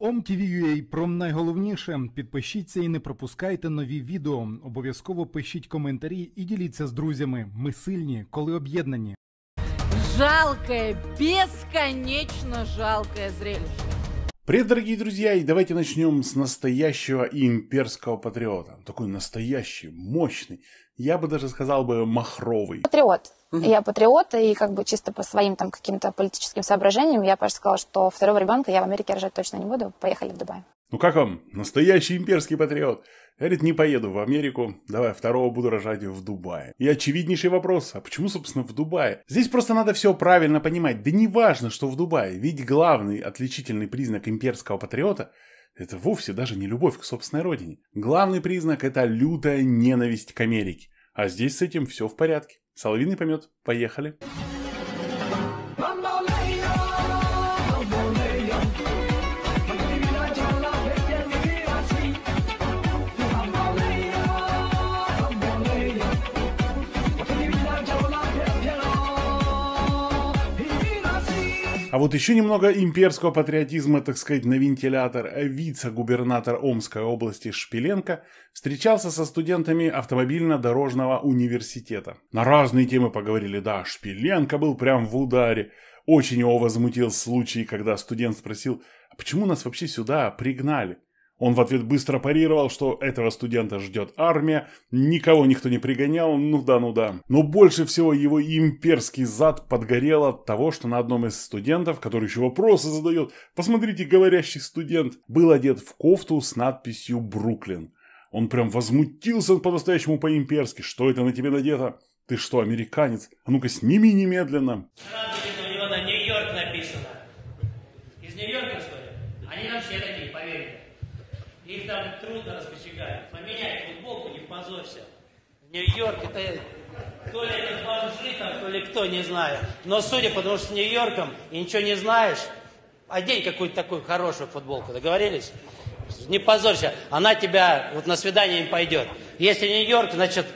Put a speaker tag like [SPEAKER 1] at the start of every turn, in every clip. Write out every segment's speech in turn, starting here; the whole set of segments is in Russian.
[SPEAKER 1] OMTV.ua про найголовніше. Підпишіться і не пропускайте нові відео. Обов'язково пишіть коментарі і діліться з друзями. Ми сильні, коли об'єднані. Жалке, безконечно, жалке зрелище. Привет, дорогие друзья, и давайте начнем с настоящего имперского патриота. Такой настоящий, мощный, я бы даже сказал бы махровый.
[SPEAKER 2] Патриот. Угу. Я патриот, и как бы чисто по своим там каким-то политическим соображениям я просто сказала, что второго ребенка я в Америке рожать точно не буду, поехали в Дубай.
[SPEAKER 1] Ну как вам, настоящий имперский патриот? Говорит, не поеду в Америку, давай второго буду рожать в Дубае. И очевиднейший вопрос, а почему, собственно, в Дубае? Здесь просто надо все правильно понимать. Да не важно, что в Дубае, ведь главный отличительный признак имперского патриота – это вовсе даже не любовь к собственной родине. Главный признак – это лютая ненависть к Америке. А здесь с этим все в порядке. Соловиный помет. Поехали. Поехали. А вот еще немного имперского патриотизма, так сказать, на вентилятор вице-губернатор Омской области Шпиленко встречался со студентами автомобильно-дорожного университета. На разные темы поговорили, да, Шпиленко был прям в ударе. Очень его возмутил случай, когда студент спросил, а почему нас вообще сюда пригнали? Он в ответ быстро парировал, что этого студента ждет армия, никого никто не пригонял, ну да, ну да. Но больше всего его имперский зад подгорел от того, что на одном из студентов, который еще вопросы задает, посмотрите, говорящий студент, был одет в кофту с надписью «Бруклин». Он прям возмутился по-настоящему по-имперски. Что это на тебе надето? Ты что, американец? А ну-ка сними немедленно.
[SPEAKER 2] Сразу у него на Нью-Йорк написано. Из Нью-Йорка, что ли? Они нам все там трудно раскочегарить. Поменять футболку, не позорься. нью йорк это То ли это бомжи там, то ли кто, не знаю. Но судя, потому что с Нью-Йорком и ничего не знаешь, одень какую-то такую хорошую футболку, договорились? Не позорься, она тебя вот на свидание им пойдет. Если Нью-Йорк, значит...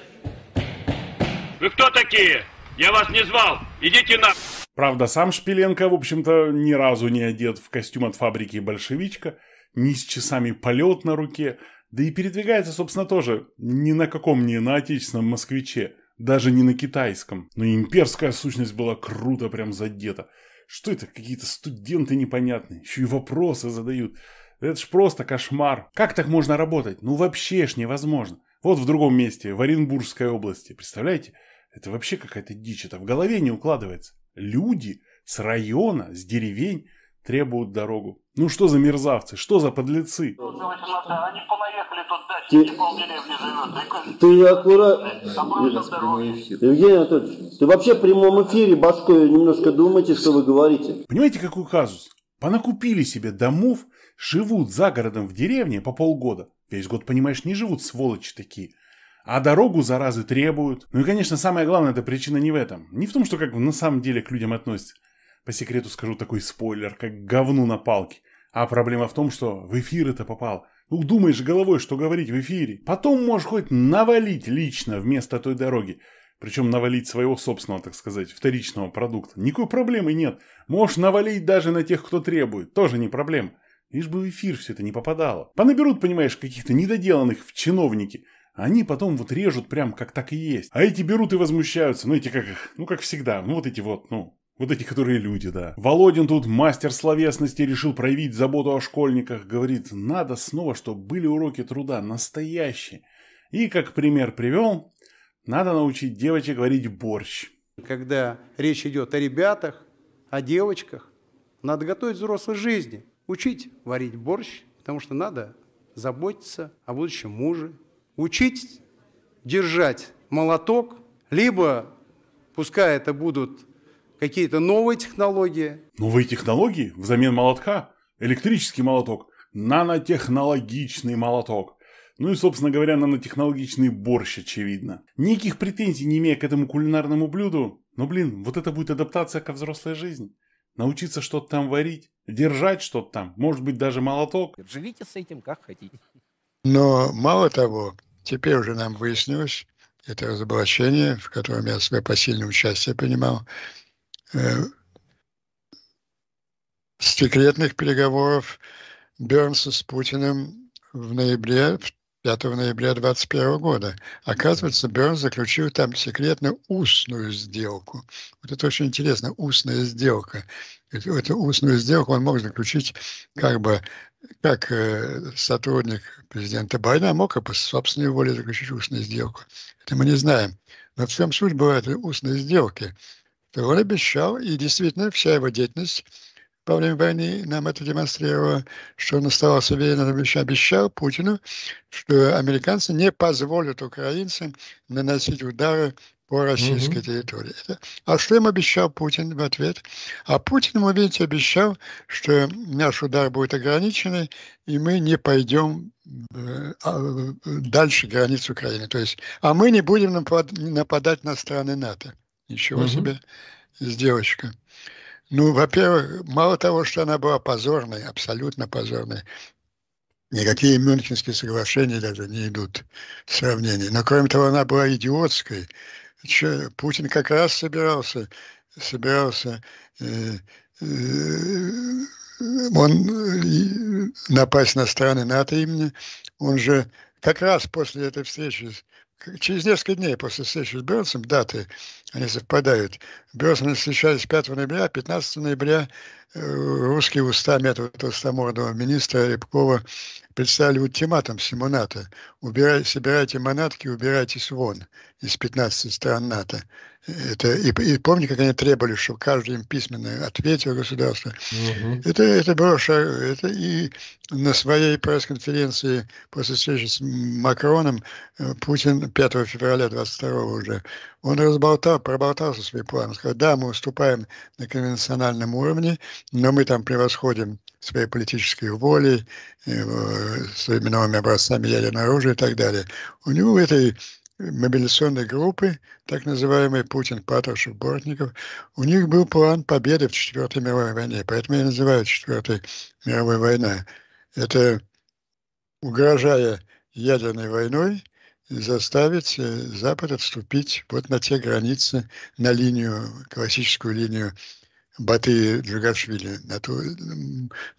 [SPEAKER 1] Вы кто такие? Я вас не звал. Идите на... Правда, сам Шпиленко, в общем-то, ни разу не одет в костюм от фабрики «Большевичка», ни с часами полет на руке, да и передвигается, собственно, тоже ни на каком не на отечественном москвиче, даже не на китайском. Но имперская сущность была круто прям задета. Что это, какие-то студенты непонятные, еще и вопросы задают. Это ж просто кошмар. Как так можно работать? Ну вообще ж невозможно. Вот в другом месте, в Оренбургской области, представляете? Это вообще какая-то дичь, это в голове не укладывается. Люди с района, с деревень требуют дорогу. Ну что за мерзавцы, что за подлецы? Они понаехали тут дальше, ты, полдеревни Ты аккуратно. Евгений Анатольевич, ты вообще в прямом эфире башкой
[SPEAKER 2] немножко думайте, что вы говорите.
[SPEAKER 1] Понимаете, какой казус? Понакупили себе домов, живут за городом в деревне по полгода. Весь год, понимаешь, не живут сволочи такие. А дорогу, заразы, требуют. Ну и, конечно, самое главное, это причина не в этом. Не в том, что как на самом деле к людям относятся. По секрету скажу такой спойлер, как говну на палке. А проблема в том, что в эфир это попал. Ну, думаешь головой, что говорить в эфире. Потом можешь хоть навалить лично вместо той дороги. Причем навалить своего собственного, так сказать, вторичного продукта. Никакой проблемы нет. Можешь навалить даже на тех, кто требует. Тоже не проблема. Лишь бы в эфир все это не попадало. Понаберут, понимаешь, каких-то недоделанных в чиновники. Они потом вот режут прям как так и есть. А эти берут и возмущаются. Ну, эти как их, ну, как всегда. Ну, вот эти вот, ну, вот эти, которые люди, да. Володин тут, мастер словесности, решил проявить заботу о школьниках. Говорит, надо снова, чтобы были уроки труда настоящие. И, как пример привел, надо научить девочек варить «борщ». Когда речь идет о ребятах, о девочках, надо готовить взрослой жизни, учить варить борщ, потому что надо заботиться о будущем муже, учить держать молоток, либо пускай это будут какие-то новые технологии. Новые технологии взамен молотка? Электрический молоток, нанотехнологичный молоток. Ну и, собственно говоря, нанотехнологичный борщ, очевидно. Никаких претензий не имея к этому кулинарному блюду, но, блин, вот это будет адаптация ко взрослой жизни. Научиться что-то там варить, держать что-то там, может быть, даже молоток. Живите с этим как хотите.
[SPEAKER 2] Но мало того, теперь уже нам выяснилось, это разоблачение, в котором я себя посильное участие принимал, Э, секретных переговоров Бернса с Путиным в ноябре, 5 ноября 2021 года. Оказывается, Берн заключил там секретную устную сделку. Вот это очень интересно, устная сделка. Эту, эту устную сделку он мог заключить как бы как э, сотрудник президента Байдена а мог и по собственной воле заключить устную сделку. Это мы не знаем. Но в чем суть была этой устной сделки – то он обещал, и действительно вся его деятельность во время войны нам это демонстрировала, что он оставался уверен, обещал, обещал Путину, что американцы не позволят украинцам наносить удары по российской угу. территории. А что им обещал Путин в ответ? А Путин, вы видите, обещал, что наш удар будет ограниченный, и мы не пойдем э, а, э, дальше границ Украины. То есть, а мы не будем нападать на страны НАТО. Ничего угу. себе с девочка. Ну, во-первых, мало того, что она была позорной, абсолютно позорной, никакие Мюнхенские соглашения даже не идут в сравнении. Но, кроме того, она была идиотской. Че, Путин как раз собирался, собирался э, э, он напасть на страны НАТО имени. Он же как раз после этой встречи, через несколько дней после встречи с Бернсом, даты они совпадают. Берсон встречались 5 ноября, 15 а ноября э, русские устами этого толстомордого министра Рябкова представили ультиматум всему НАТО. Убирай, собирайте манатки, убирайтесь вон из 15 стран НАТО. Это, и, и помни, как они требовали, чтобы каждый им письменно ответил государство. Угу. Это, это было это и на своей пресс-конференции после встречи с Макроном э, Путин 5 февраля 22 уже он разболтал, проболтал со своим Сказал, да, мы уступаем на конвенциональном уровне, но мы там превосходим своей политической волей, э, своими новыми образцами ядерного оружия и так далее. У него в этой мобилизационной группы, так называемый Путин, Патрушев, Бортников, у них был план победы в Четвертой мировой войне. Поэтому я называю Четвертой мировой война. Это угрожая ядерной войной, заставить э, Запад отступить вот на те границы, на линию, классическую линию Баты и Джугашвили, на то э,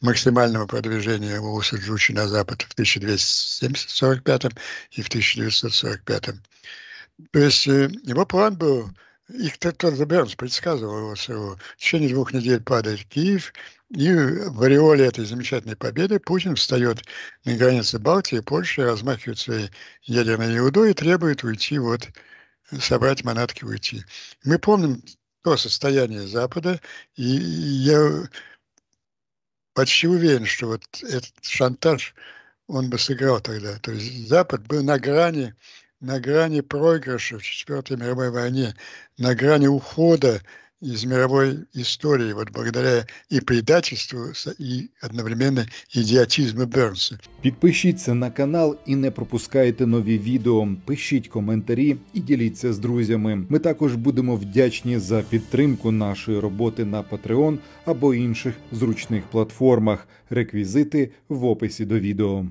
[SPEAKER 2] максимального продвижения Улуса Джучи на запад в 1245 и в 1945. То есть э, его план был их Тед Бернс предсказывал ВСУ. В течение двух недель падает Киев, и в ореоле этой замечательной победы Путин встает на границе Балтии, Польши, размахивает своей ядерной иудой и требует уйти, вот, собрать манатки уйти. Мы помним то состояние Запада, и я почти уверен, что вот этот шантаж, он бы сыграл тогда. То есть Запад был на грани на грани проигрыша в Четвертой мировой войне, на грани ухода из мировой истории, вот благодаря и предательству, и одновременно ідіотизму Бернса. Підпишіться на канал і не пропускайте нові відео. Пишіть коментарі і діліться з друзями. Ми також будемо вдячні за підтримку нашої роботи на Patreon або інших зручних платформах. Реквізити
[SPEAKER 1] в описі до відео.